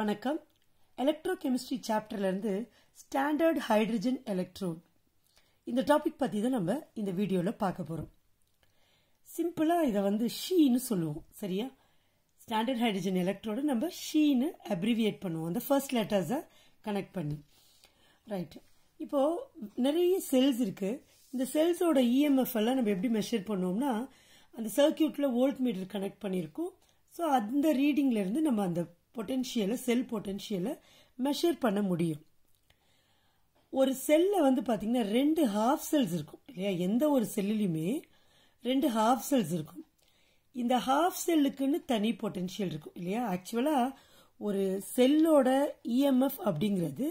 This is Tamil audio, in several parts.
வணக்கம் எலக்ட்ரோ கெமிஸ்ட்ரி சாப்டர்லேருந்து ஸ்டாண்டர்ட் ஹைட்ரஜன் எலக்ட்ரோட் இந்த டாபிக் பற்றி தான் நம்ம இந்த வீடியோவில் பார்க்க போகிறோம் சிம்பிளாக இதை வந்து ஷீன்னு சொல்லுவோம் சரியா ஸ்டாண்டர்ட் ஹைட்ரஜன் எலக்ட்ரோடு நம்ம ஷீன்னு அப்ரிவியேட் பண்ணுவோம் அந்த ஃபர்ஸ்ட் லெட்டர்ஸை கனெக்ட் பண்ணி ரைட் இப்போது நிறைய செல்ஸ் இருக்குது இந்த செல்ஸோட இஎம்எஃப் e எல்லாம் நம்ம எப்படி மெஷர் பண்ணோம்னா அந்த சர்க்கியூட்டில் வோல்ட் மீட்டர் கனெக்ட் பண்ணியிருக்கோம் ஸோ அந்த ரீடிங்லேருந்து நம்ம அந்த பொட்டென்ஷியலை செல் பொட்டென்ஷியலை மெஷர் பண்ண முடியும் ஒரு செல்ல வந்து பார்த்திங்கன்னா ரெண்டு ஹாஃப் செல்ஸ் இருக்கும் இல்லையா எந்த ஒரு செல்லுலையுமே ரெண்டு ஹாஃப் செல்ஸ் இருக்கும் இந்த ஹாஃப் செல்லுக்குன்னு தனி பொட்டென்ஷியல் இருக்கும் இல்லையா ஆக்சுவலாக ஒரு செல்லோட இஎம்எஃப் e அப்படிங்கிறது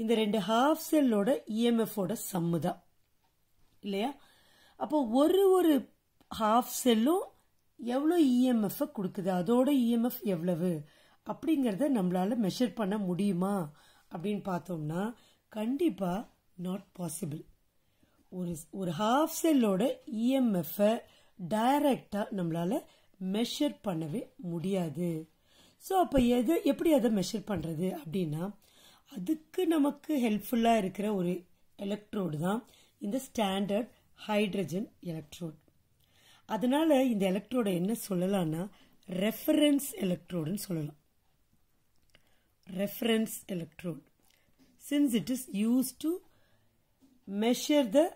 இந்த ரெண்டு ஹாஃப் செல்லோட இஎம்எஃபோட சம்மு தான் இல்லையா அப்போ ஒரு ஒரு ஹாஃப் செல்லும் எவ்வளோ இஎம்எஃப் கொடுக்குது அதோட இஎம்எஃப் e எவ்வளவு அப்படிங்கிறத நம்மளால மெஷர் பண்ண முடியுமா அப்படின்னு பார்த்தோம்னா கண்டிப்பாக நாட் பாசிபிள் ஒரு ஒரு ஹாஃப் செல்லோட இஎம்எஃப்பை டைரக்டாக நம்மளால் மெஷர் பண்ணவே முடியாது ஸோ அப்போ எது எப்படி அதை மெஷர் பண்ணுறது அப்படின்னா அதுக்கு நமக்கு ஹெல்ப்ஃபுல்லாக இருக்கிற ஒரு எலக்ட்ரோடு தான் இந்த ஸ்டாண்டர்ட் ஹைட்ரஜன் எலக்ட்ரோடு அதனால் இந்த எலக்ட்ரோடை என்ன சொல்லலான்னா ரெஃபரன்ஸ் எலக்ட்ரோடுன்னு சொல்லலாம் reference electrode since it is used to measure the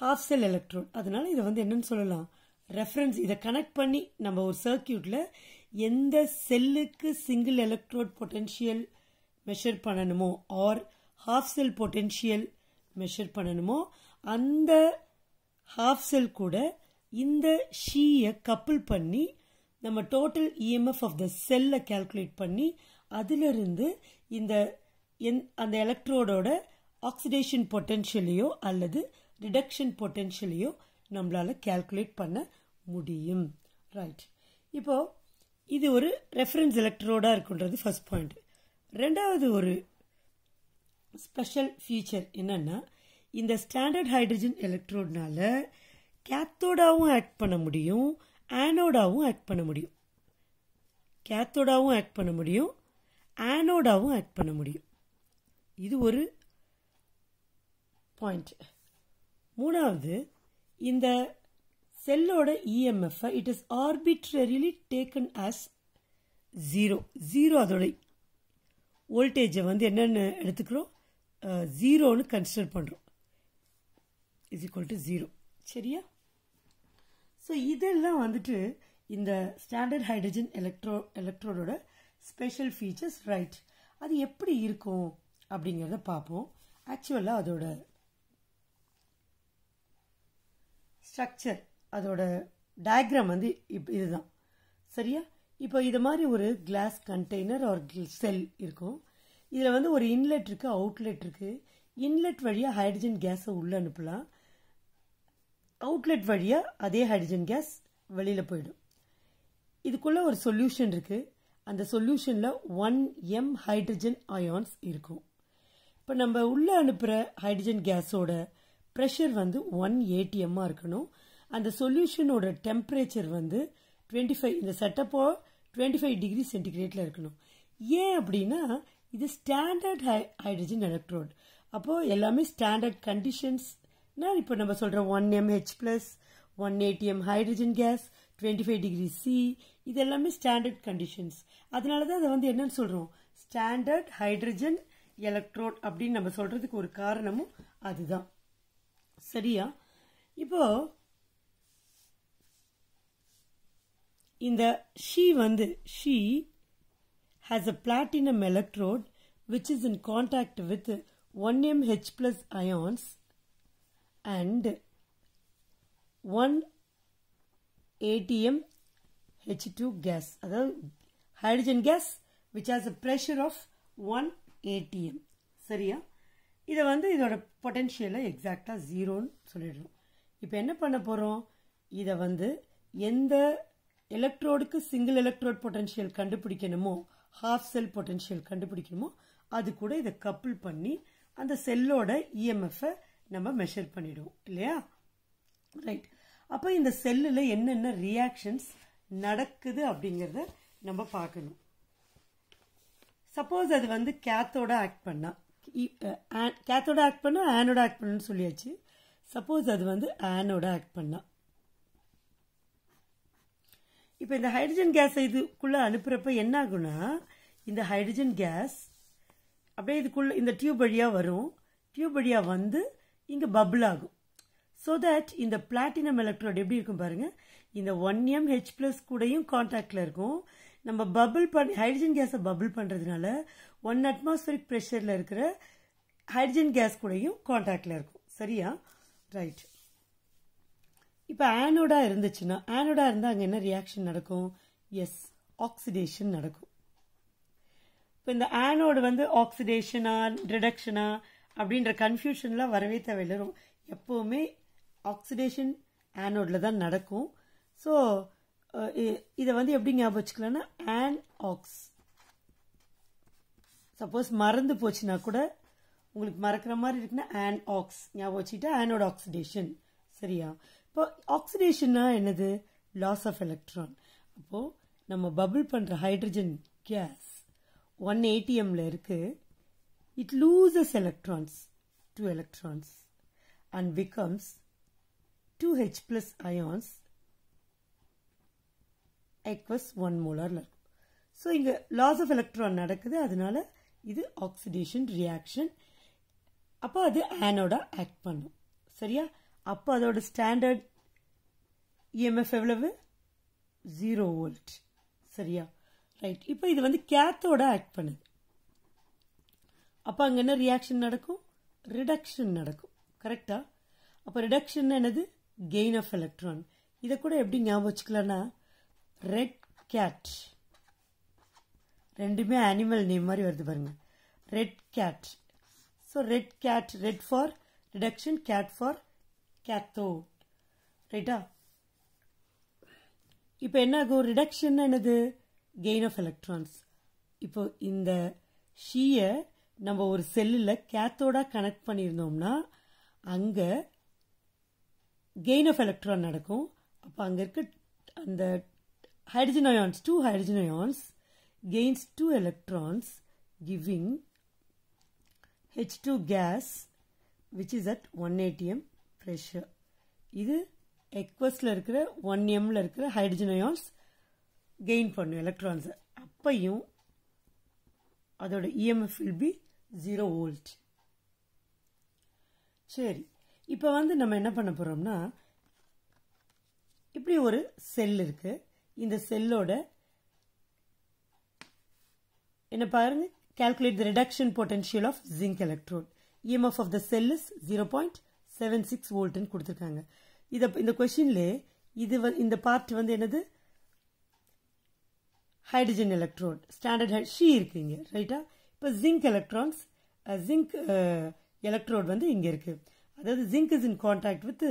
half cell electrode அதனால் இதை வந்து என்னன்னு சொல்லலாம் ரெஃபரன்ஸ் இதை கனெக்ட் பண்ணி நம்ம ஒரு சர்க்கியூட்டில் எந்த செல்லுக்கு சிங்கிள் எலக்ட்ரோட் பொட்டென்ஷியல் மெஷர் பண்ணணுமோ or half cell potential measure பண்ணணுமோ அந்த ஹாஃப் செல் கூட இந்த ஷீயை கப்புள் பண்ணி நம்ம டோட்டல் இஎம்எஃப் ஆஃப் த செல்லை கேல்குலேட் பண்ணி அதிலிருந்து இந்த எந் அந்த எலக்ட்ரோடோட ஆக்சிடேஷன் பொட்டென்ஷியலையோ அல்லது ரிடக்ஷன் பொட்டென்ஷியலையோ நம்மளால் கேல்குலேட் பண்ண முடியும் ரைட் இப்போது இது ஒரு ரெஃபரன்ஸ் எலக்ட்ரோடாக இருக்குன்றது ஃபஸ்ட் பாயிண்ட் ரெண்டாவது ஒரு ஸ்பெஷல் ஃபீச்சர் என்னென்னா இந்த ஸ்டாண்டர்ட் ஹைட்ரஜன் எலக்ட்ரோட்னால கேத்தோடாவும் ஆக்ட் பண்ண முடியும் ஆனோடாவும் ஆக்ட் பண்ண முடியும் கேத்தோடாவும் ஆக்ட் பண்ண முடியும் ஆனோடாவும் ஆக்ட் பண்ண முடியும் இது ஒரு பாயிண்ட் மூணாவது இந்த செல்லோட EMF it is arbitrarily taken as zero zero அதோட வோல்டேஜை வந்து என்னென்ன எடுத்துக்கிறோம் ஜீரோன்னு கன்சிடர் பண்ணுறோம் இஸ் ஈக்குவல் டு ஜீரோ சரியா ஸோ இதெல்லாம் வந்துட்டு இந்த ஸ்டாண்டர்ட் ஹைட்ரஜன் எலக்ட்ரோ எலக்ட்ரோடோட ஸ்பெஷல் ஃபீச்சர்ஸ் ரைட் அது எப்படி இருக்கும் அப்படிங்கிறத பார்ப்போம் ஆக்சுவலாக அதோட ஸ்ட்ரக்சர் அதோட டயக்ராம் வந்து இப் இதுதான் சரியா இப்போ இது மாதிரி ஒரு கிளாஸ் கண்டெய்னர் ஒரு செல் இருக்கும் இதில் வந்து ஒரு இன்லெட் இருக்குது அவுட்லெட் இருக்குது இன்லெட் வழியாக ஹைட்ரஜன் கேஸை உள்ளே அனுப்பலாம் அவுட்லெட் வழியாக அதே ஹைட்ரஜன் கேஸ் வெளியில் போயிடும் இதுக்குள்ளே ஒரு சொல்யூஷன் இருக்குது அந்த சொல்யூஷனில் ஒன் எம் ஹைட்ரஜன் அயான்ஸ் இருக்கும் இப்போ நம்ம உள்ளே அனுப்புகிற ஹைட்ரஜன் கேஸோட ப்ரெஷர் வந்து ஒன் ஏடிஎம்மாக இருக்கணும் அந்த சொல்யூஷனோட டெம்பரேச்சர் வந்து டுவெண்ட்டி ஃபைவ் இந்த செட்டப்போ டுவெண்ட்டி ஃபைவ் டிகிரி சென்டிகிரேட்டில் இருக்கணும் ஏன் அப்படின்னா இது ஸ்டாண்டர்ட் ஹை ஹைட்ரஜன் எலக்ட்ரோட் அப்போது எல்லாமே ஸ்டாண்டர்ட் கண்டிஷன்ஸ் நான் இப்போ நம்ம சொல்கிறோம் one M H plus one ATM hydrogen gas twenty five degree C இது எல்லாமே ஸ்டாண்டர்ட் கண்டிஷன்ஸ் அதனால தான் அதை வந்து என்னன்னு சொல்கிறோம் ஸ்டாண்டர்ட் ஹைட்ரஜன் எலக்ட்ரோட் அப்படின்னு நம்ம சொல்கிறதுக்கு ஒரு காரணமும் அதுதான் சரியா இப்போ இந்த ஷீ வந்து SHE has a platinum electrode which is in contact with one M H plus ions and 1 ATM H2 gas அதாவது hydrogen gas which has a pressure of one ATM சரியா? இதை வந்து இதோட பொட்டென்ஷியலை exactly ஜீரோன்னு சொல்லிடுறோம். இப்போ என்ன பண்ண போகிறோம் இதை வந்து எந்த எலக்ட்ரோடுக்கு சிங்கிள் எலக்ட்ரோட் பொட்டென்ஷியல் கண்டுபிடிக்கணுமோ ஹாஃப் செல் பொட்டென்ஷியல் கண்டுபிடிக்கணுமோ அது கூட இதை கப்புள் பண்ணி அந்த செல்லோட இஎம்எஃப்பை e நம்ம மெஷர் பண்ணிடுவோம் இல்லையா ரைட் அப்போ இந்த செல்லில் என்னென்ன ரியாக்ஷன்ஸ் நடக்குது அப்படிங்கிறத நம்ம பார்க்கணும் சப்போஸ் அது வந்து கேத்தோட ஆக்ட் பண்ணால் கேத்தோட ஆக்ட் பண்ணால் ஆனோட ஆக்ட் பண்ணுன்னு சொல்லியாச்சு சப்போஸ் அது வந்து ஆனோட ஆக்ட் பண்ணால் இப்போ இந்த ஹைட்ரஜன் கேஸ் இதுக்குள்ளே அனுப்புகிறப்ப என்ன ஆகுனா இந்த ஹைட்ரஜன் கேஸ் அப்படியே இதுக்குள்ளே இந்த டியூப் வழியாக வரும் டியூப் வழியாக வந்து இங்கே பபிள் ஆகும் ஸோ தட் இந்த பிளாட்டினம் எலக்ட்ரோட் எப்படி இருக்கும் பாருங்க இந்த ஒன் எம் ஹெச் பிளஸ் கூடயும் கான்டாக்டில் இருக்கும் நம்ம பபுள் பண் ஹைட்ரஜன் கேஸை பபுள் பண்ணுறதுனால ஒன் அட்மாஸ்பரிக் ப்ரெஷரில் இருக்கிற ஹைட்ரஜன் கேஸ் கூடயும் கான்டாக்டில் இருக்கும் சரியா ரைட் இப்போ ஆனோடாக இருந்துச்சுன்னா ஆனோடாக இருந்தால் அங்கே என்ன ரியாக்ஷன் நடக்கும் எஸ் ஆக்சிடேஷன் நடக்கும் இப்போ இந்த ஆனோடு வந்து ஆக்சிடேஷனா ரிடக்ஷனாக அப்படின்ற கன்ஃபியூஷன்லாம் வரவே தவிரும் எப்போவுமே ஆக்சிடேஷன் ஆனோடில் தான் நடக்கும் ஸோ இதை வந்து எப்படி ஞாபகம் வச்சுக்கலாம்னா ஆன் ஆக்ஸ் சப்போஸ் மறந்து போச்சுன்னா கூட உங்களுக்கு மறக்கிற மாதிரி இருக்குன்னா ஆன் ஆக்ஸ் ஞாபகம் வச்சுக்கிட்டா ஆனோட ஆக்சிடேஷன் சரியா இப்போ ஆக்சிடேஷன்னா என்னது லாஸ் ஆஃப் எலக்ட்ரான் அப்போது நம்ம பபுள் பண்ணுற ஹைட்ரஜன் கேஸ் ஒன் ஏடிஎம்ல இருக்குது it loses electrons, 2 electrons and becomes 2H plus ions equals 1 molar so இங்கே லாஸ் ஆஃப் எலக்ட்ரான் நடக்குது அதனால இது ஆக்சிடேஷன் ரியாக்ஷன் அப்போ அது ஆனோடாக ஆக்ட் பண்ணும் சரியா அப்போ அதோட ஸ்டாண்டர்ட் இஎம்எஃப் e எவ்வளவு ஜீரோ வோல்ட் சரியா ரைட் இப்போ இது வந்து கேத்தோட ஆக்ட் பண்ணுது அப்போ அங்கே என்ன ரியாக்ஷன் நடக்கும் ரிடக்ஷன் நடக்கும் கரெக்டா அப்போ ரிடக்ஷன் என்னது கெயின் ஆஃப் எலக்ட்ரான் இதை கூட எப்படி ஞாபகம் வச்சுக்கலாம்னா ரெட் கேட் ரெண்டுமே அனிமல் நேம் மாதிரி வருது பாருங்க red cat so red cat red for reduction cat for cathode ரைட்டா இப்போ என்ன ஆகும் ரிடக்ஷன் என்னது கெயின் ஆஃப் எலக்ட்ரான்ஸ் இப்போ இந்த ஷீயை நம்ம ஒரு செல்லில் கேத்தோடாக கனெக்ட் பண்ணியிருந்தோம்னா அங்கே கெயின் ஆஃப் எலக்ட்ரான் நடக்கும் அப்போ அங்கே இருக்க அந்த hydrogen ions two hydrogen ions gains two electrons giving H two gas which is at one ATM pressure இது எக்வஸில் இருக்கிற ஒன் எம்மில் இருக்கிற ஹைட்ரஜன் அயான்ஸ் கெயின் பண்ணும் எலக்ட்ரான்ஸை அப்பையும் அதோட EMF will be zero volt சரி இப்போ வந்து நம்ம என்ன பண்ண போறோம்னா இப்படி ஒரு செல் இருக்கு இந்த செல்லோட என்ன பாருங்க the calculate the reduction potential of zinc electrode. EMF of zero point seven six volt கொடுத்துருக்காங்க இத இந்த கொஸ்டின்ல இது இந்த பார்ட் வந்து என்னது ஹைட்ரஜன் எலக்ட்ரோட் ஸ்டாண்டர்ட் ஷீ இருக்கு இருக்குங்க ரைட்டா இப்போ ஜிங்க் எலக்ட்ரான்ஸ் ஜிங்க் எலக்ட்ரோட் வந்து இங்கே இருக்குது அதாவது zinc is in contact with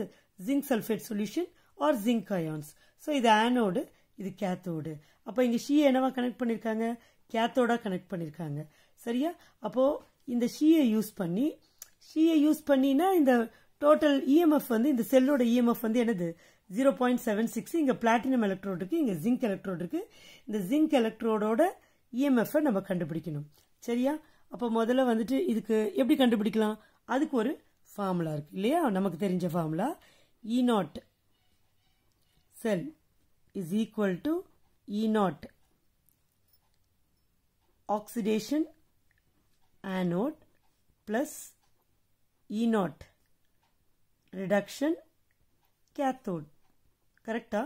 zinc sulphate solution or zinc ions so இது ஆனோடு இது கேத்தோடு அப்போ இங்கே ஷீயை என்னவா கனெக்ட் பண்ணியிருக்காங்க கேத்தோடாக கனெக்ட் பண்ணியிருக்காங்க சரியா அப்போது இந்த ஷீயை யூஸ் பண்ணி ஷீயை யூஸ் பண்ணினா இந்த டோட்டல் இஎம்எஃப் e வந்து இந்த செல்லோட இஎம்எஃப் e வந்து என்னது ஜீரோ பாயிண்ட் செவன் சிக்ஸ் இங்கே பிளாட்டினம் எலக்ட்ரோடு இருக்குது இங்கே ஜிங்க் எலக்ட்ரோடு இருக்குது இந்த ஜிங்க் எலக்ட்ரோடோட இஎம்எஃப்பை நம்ம கண்டுபிடிக்கணும் சரியா அப்போ முதல்ல வந்துட்டு இதுக்கு எப்படி கண்டுபிடிக்கலாம் அதுக்கு ஒரு ஃபார்முலா இருக்கு இல்லையா நமக்கு தெரிஞ்ச formula E naught cell is equal to E naught oxidation anode plus E naught reduction cathode கரெக்டா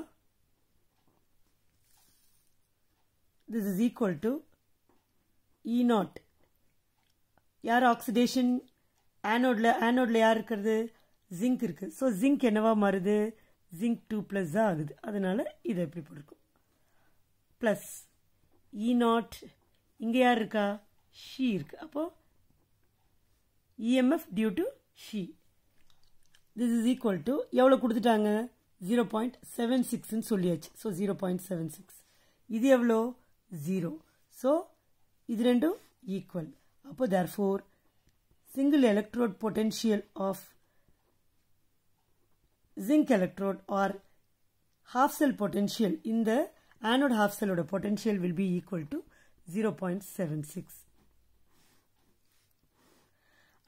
this is equal to E naught யார் ஆக்சிடேஷன் ஆனோடில் ஆனோடில் யார் இருக்கிறது ஜிங்க் இருக்குது ஸோ ஜிங்க் என்னவா மாறுது ஜிங்க் டூ ப்ளஸ் தான் ஆகுது அதனால் இதை எப்படி போட்டிருக்கோம் ப்ளஸ் இ நாட் இங்கே யார் இருக்கா ஷி இருக்கு அப்போது EMF due to SHE this is equal to எவ்வளோ கொடுத்துட்டாங்க ஜீரோ பாயிண்ட் செவன் சிக்ஸ்ன்னு சொல்லியாச்சு so zero point seven six இது எவ்வளோ ஜீரோ ஸோ இது రెండు ఈక్వల్ అప్పో దర్ for single electrode potential of zinc electrode or half cell potential in the anode half cell oda potential will be equal to 0.76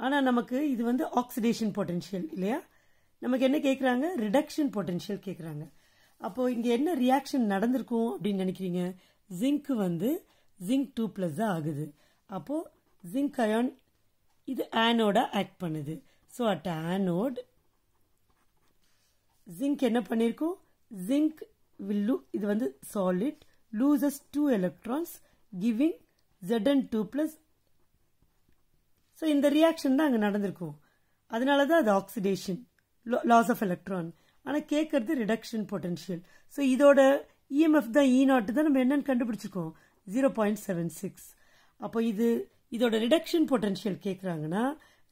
ஆனா நமக்கு இது வந்து ஆக்சிடேஷன் பொட்டென்ஷியல் இல்லையா நமக்கு என்ன கேட்குறாங்க ரிடக்ஷன் பொட்டென்ஷியல் கேட்குறாங்க அப்போ இங்கே என்ன ரியாக்ஷன் நடந்திருக்கும் அப்படின்னு நினைக்கிறீங்க ஜிங்க் வந்து ஜிங்க் டூ பிளஸ் தான் ஆகுது அப்போ ஜிங்க் அயான் இது ஆனோட ஆக்ட் பண்ணுது ஸோ அட் ஆனோட் ஜிங்க் என்ன பண்ணியிருக்கோம் ஜிங்க் வில் லூ இது வந்து solid loses two electrons giving Z and two plus so இந்த ரியாக்ஷன் தான் அங்கே நடந்திருக்கும் அதனால தான் அது ஆக்சிடேஷன் லாஸ் ஆஃப் எலக்ட்ரான் ஆனால் கேட்கறது ரிடக்ஷன் பொட்டென்ஷியல் ஸோ இதோட இஎம்எஃப் e தான் இ e நாட்டு தான் நம்ம என்னென்னு கண்டுபிடிச்சிருக்கோம் ஜீரோ பாயிண்ட் செவன் சிக்ஸ் அப்போ இது இதோட ரிடக்ஷன் பொட்டென்ஷியல் கேட்குறாங்கன்னா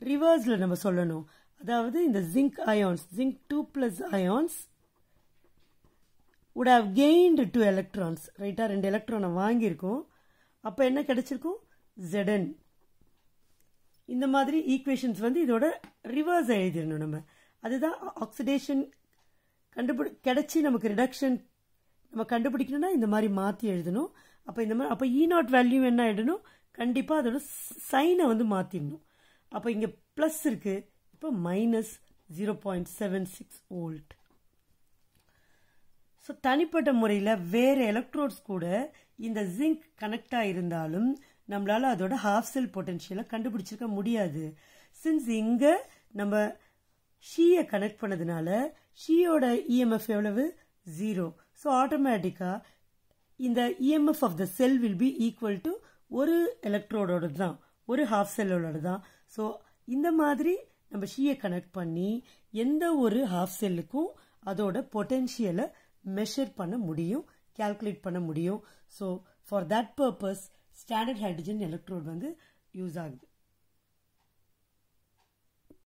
ரிவர்ஸில் நம்ம சொல்லணும் அதாவது இந்த zinc ions zinc two plus ions would have gained two electrons ரைட்டாக ரெண்டு எலக்ட்ரானை வாங்கியிருக்கோம் அப்போ என்ன கிடைச்சிருக்கும் ஜெடன் இந்த மாதிரி ஈக்குவேஷன்ஸ் வந்து இதோட ரிவர்ஸ் எழுதிடணும் நம்ம அதுதான் ஆக்சிடேஷன் கண்டுபிடி கிடைச்சி நமக்கு ரிடக்ஷன் நம்ம கண்டுபிடிக்கணும்னா இந்த மாதிரி மாற்றி எழுதணும் அப்போ இந்த மாதிரி அப்போ இ நாட் வேல்யூ என்ன ஆகிடணும் கண்டிப்பாக அதோட சைனை வந்து மாற்றிடணும் அப்போ இங்கே ப்ளஸ் இருக்குது இப்போ minus zero point seven six volt so தனிப்பட்ட முறையில் வேறு எலக்ட்ரோட்ஸ் கூட இந்த ஜிங்க் கனெக்ட் ஆகிருந்தாலும் நம்மளால் அதோட ஹாஃப் செல் பொட்டென்ஷியலை கண்டுபிடிச்சிருக்க முடியாது சின்ஸ் இங்கே நம்ம ஷீயை கனெக்ட் பண்ணதுனால ஷீயோட இஎம்எஃப் e எவ்வளவு ஜீரோ ஸோ ஆட்டோமேட்டிக்காக இந்த EMF of the cell will be equal to ஒரு எலக்ட்ரோடோட தான் ஒரு ஹாஃப் செல்லோட தான் ஸோ இந்த மாதிரி நம்ம ஷீயை கனெக்ட் பண்ணி எந்த ஒரு ஹாஃப் செல்லுக்கும் அதோட பொட்டென்ஷியலை மெஷர் பண்ண முடியும் கேல்குலேட் பண்ண முடியும் so for that purpose standard hydrogen electrode வந்து யூஸ் ஆகுது